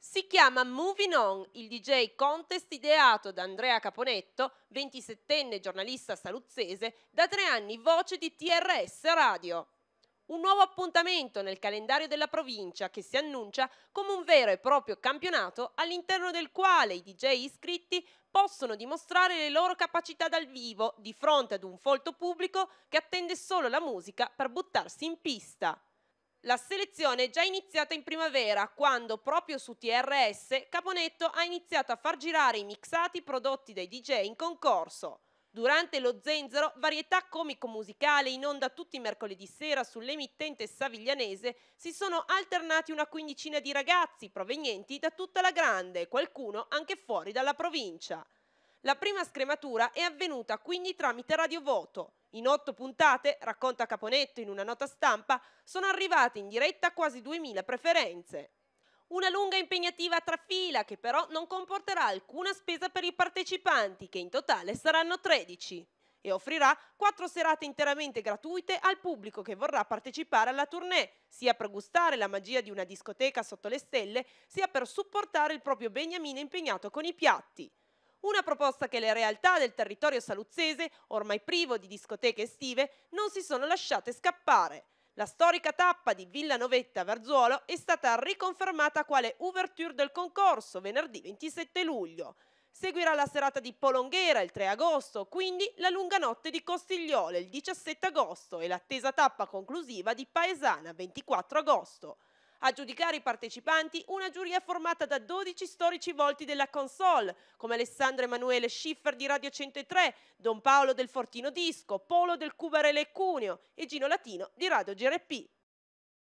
Si chiama Moving On, il DJ contest ideato da Andrea Caponetto, 27enne giornalista saluzzese, da tre anni voce di TRS Radio. Un nuovo appuntamento nel calendario della provincia che si annuncia come un vero e proprio campionato all'interno del quale i DJ iscritti possono dimostrare le loro capacità dal vivo di fronte ad un folto pubblico che attende solo la musica per buttarsi in pista. La selezione è già iniziata in primavera, quando proprio su TRS Caponetto ha iniziato a far girare i mixati prodotti dai DJ in concorso. Durante lo Zenzero, varietà comico-musicale in onda tutti i mercoledì sera sull'emittente saviglianese, si sono alternati una quindicina di ragazzi provenienti da tutta la grande, qualcuno anche fuori dalla provincia. La prima scrematura è avvenuta quindi tramite radiovoto. In otto puntate, racconta Caponetto in una nota stampa, sono arrivate in diretta quasi 2000 preferenze. Una lunga e impegnativa trafila che però non comporterà alcuna spesa per i partecipanti, che in totale saranno 13, e offrirà quattro serate interamente gratuite al pubblico che vorrà partecipare alla tournée, sia per gustare la magia di una discoteca sotto le stelle, sia per supportare il proprio beniamino impegnato con i piatti. Una proposta che le realtà del territorio saluzzese, ormai privo di discoteche estive, non si sono lasciate scappare. La storica tappa di Villa Novetta Verzuolo è stata riconfermata quale ouverture del concorso venerdì 27 luglio. Seguirà la serata di Polonghera il 3 agosto, quindi la lunga notte di Costigliole il 17 agosto e l'attesa tappa conclusiva di Paesana 24 agosto. A giudicare i partecipanti una giuria formata da 12 storici volti della console, come Alessandro Emanuele Schiffer di Radio 103, Don Paolo del Fortino Disco, Polo del Cubarele Cuneo e Gino Latino di Radio GRP.